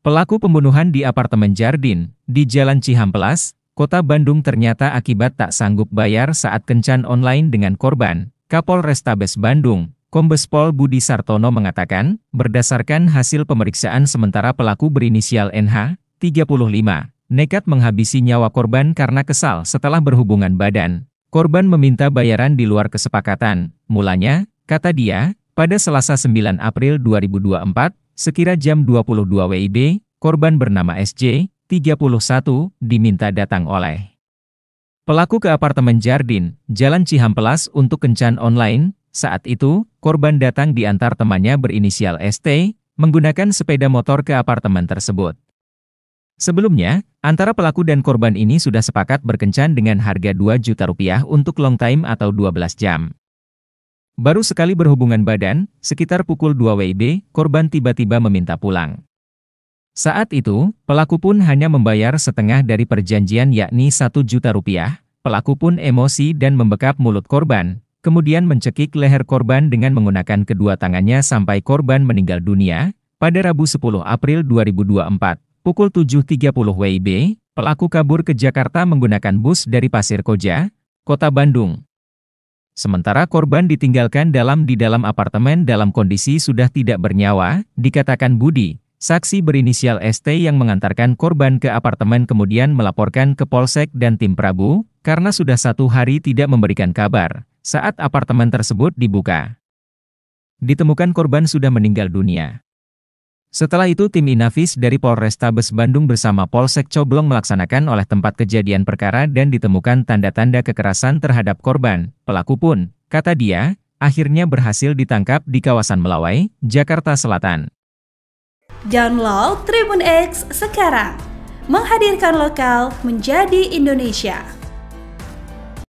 Pelaku pembunuhan di apartemen Jardin, di Jalan Cihampelas, Kota Bandung ternyata akibat tak sanggup bayar saat kencan online dengan korban. Kapol Restabes Bandung, Kombes Pol Budi Sartono mengatakan, berdasarkan hasil pemeriksaan sementara pelaku berinisial NH, 35, nekat menghabisi nyawa korban karena kesal setelah berhubungan badan. Korban meminta bayaran di luar kesepakatan. Mulanya, kata dia, pada Selasa 9 April 2024, Sekira jam 22 WIB, korban bernama SJ, 31, diminta datang oleh pelaku ke apartemen Jardin, Jalan Cihampelas untuk kencan online. Saat itu, korban datang diantar temannya berinisial ST, menggunakan sepeda motor ke apartemen tersebut. Sebelumnya, antara pelaku dan korban ini sudah sepakat berkencan dengan harga 2 juta rupiah untuk long time atau 12 jam. Baru sekali berhubungan badan, sekitar pukul 2 WIB, korban tiba-tiba meminta pulang. Saat itu, pelaku pun hanya membayar setengah dari perjanjian yakni 1 juta rupiah, pelaku pun emosi dan membekap mulut korban, kemudian mencekik leher korban dengan menggunakan kedua tangannya sampai korban meninggal dunia, pada Rabu 10 April 2024, pukul 7.30 WIB, pelaku kabur ke Jakarta menggunakan bus dari Pasir Koja, Kota Bandung. Sementara korban ditinggalkan dalam di dalam apartemen dalam kondisi sudah tidak bernyawa, dikatakan Budi. Saksi berinisial ST yang mengantarkan korban ke apartemen kemudian melaporkan ke Polsek dan tim Prabu, karena sudah satu hari tidak memberikan kabar, saat apartemen tersebut dibuka. Ditemukan korban sudah meninggal dunia. Setelah itu tim Inavis dari Polrestabes Bandung bersama Polsek Coblong melaksanakan oleh tempat kejadian perkara dan ditemukan tanda-tanda kekerasan terhadap korban. Pelaku pun, kata dia, akhirnya berhasil ditangkap di kawasan Melawai, Jakarta Selatan. Download Tribun X sekarang. Menghadirkan lokal menjadi Indonesia.